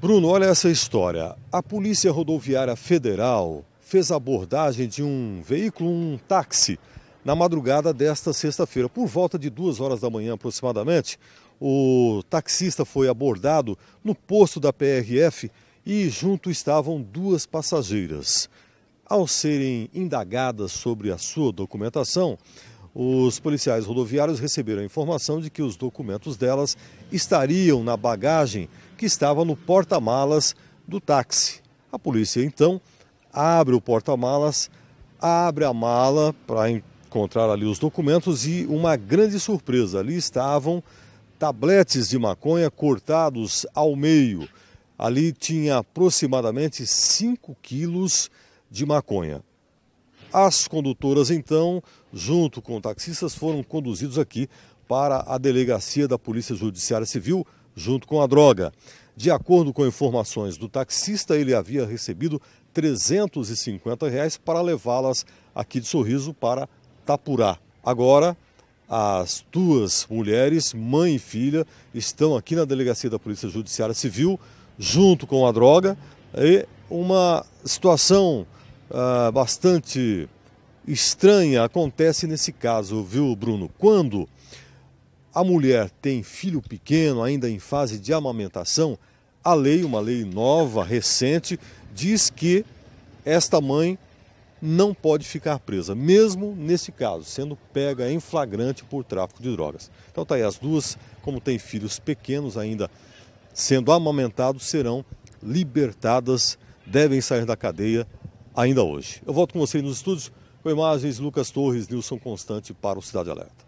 Bruno, olha essa história. A Polícia Rodoviária Federal fez a abordagem de um veículo, um táxi, na madrugada desta sexta-feira. Por volta de duas horas da manhã aproximadamente, o taxista foi abordado no posto da PRF e junto estavam duas passageiras. Ao serem indagadas sobre a sua documentação, os policiais rodoviários receberam a informação de que os documentos delas estariam na bagagem que estava no porta-malas do táxi. A polícia então abre o porta-malas, abre a mala para encontrar ali os documentos e uma grande surpresa: ali estavam tabletes de maconha cortados ao meio. Ali tinha aproximadamente 5 quilos de maconha. As condutoras, então, junto com taxistas, foram conduzidos aqui para a delegacia da Polícia Judiciária Civil junto com a droga. De acordo com informações do taxista, ele havia recebido 350 reais para levá-las aqui de Sorriso para Tapurá. Agora, as duas mulheres, mãe e filha, estão aqui na delegacia da Polícia Judiciária Civil, junto com a droga, e uma situação ah, bastante estranha acontece nesse caso, viu, Bruno? Quando a mulher tem filho pequeno, ainda em fase de amamentação, a lei, uma lei nova, recente, diz que esta mãe não pode ficar presa, mesmo nesse caso, sendo pega em flagrante por tráfico de drogas. Então tá aí, as duas, como têm filhos pequenos ainda sendo amamentados, serão libertadas, devem sair da cadeia ainda hoje. Eu volto com você nos estúdios com imagens Lucas Torres, Nilson Constante para o Cidade Alerta.